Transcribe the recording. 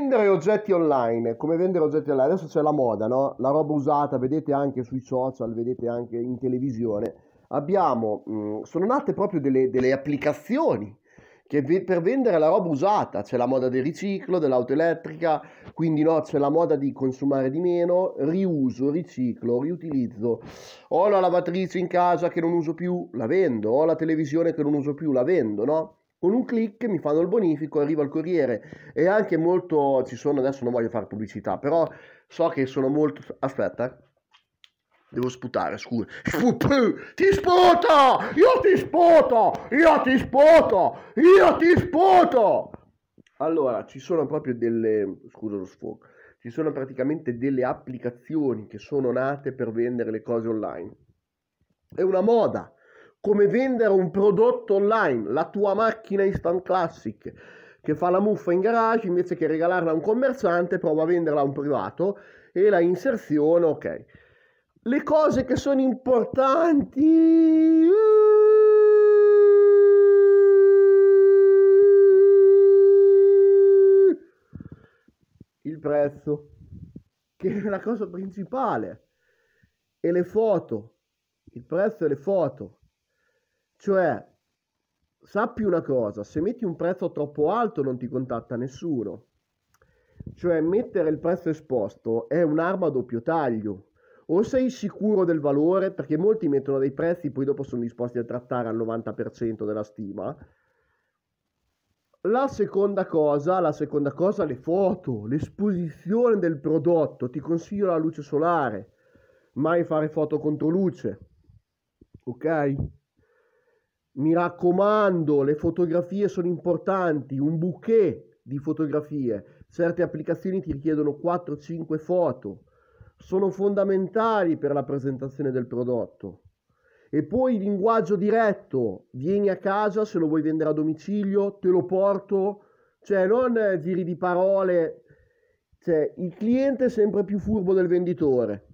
vendere oggetti online, come vendere oggetti online, adesso c'è la moda, no? la roba usata, vedete anche sui social, vedete anche in televisione, abbiamo, mh, mm, sono nate proprio delle, delle applicazioni che vi, per vendere la roba usata, c'è la moda del riciclo, dell'auto elettrica, quindi no, c'è la moda di consumare di meno, riuso, riciclo, riutilizzo, ho la lavatrice in casa che non uso più, la vendo, ho la televisione che non uso più, la vendo, no? con un clic mi fanno il bonifico, arriva il corriere e anche molto ci sono adesso non voglio fare pubblicità, però so che sono molto aspetta. Eh. Devo sputare, scusa. Ti sputo! Io ti sputo! Io ti sputo! Io ti sputo! Allora, ci sono proprio delle scusa lo sfogo. Ci sono praticamente delle applicazioni che sono nate per vendere le cose online. È una moda come vendere un prodotto online, la tua macchina instant classic che fa la muffa in garage invece che regalarla a un commerciante prova a venderla a un privato e la inserzione ok le cose che sono importanti uh, il prezzo che è la cosa principale e le foto il prezzo e le foto cioè, sappi una cosa, se metti un prezzo troppo alto non ti contatta nessuno. Cioè, mettere il prezzo esposto è un'arma a doppio taglio. O sei sicuro del valore, perché molti mettono dei prezzi, poi dopo sono disposti a trattare al 90% della stima. La seconda cosa, la seconda cosa, le foto, l'esposizione del prodotto. Ti consiglio la luce solare, mai fare foto contro luce. Ok? mi raccomando, le fotografie sono importanti, un bouquet di fotografie. Certe applicazioni ti richiedono 4-5 foto, sono fondamentali per la presentazione del prodotto. E poi il linguaggio diretto, vieni a casa, se lo vuoi vendere a domicilio, te lo porto, cioè non giri di parole, cioè il cliente è sempre più furbo del venditore.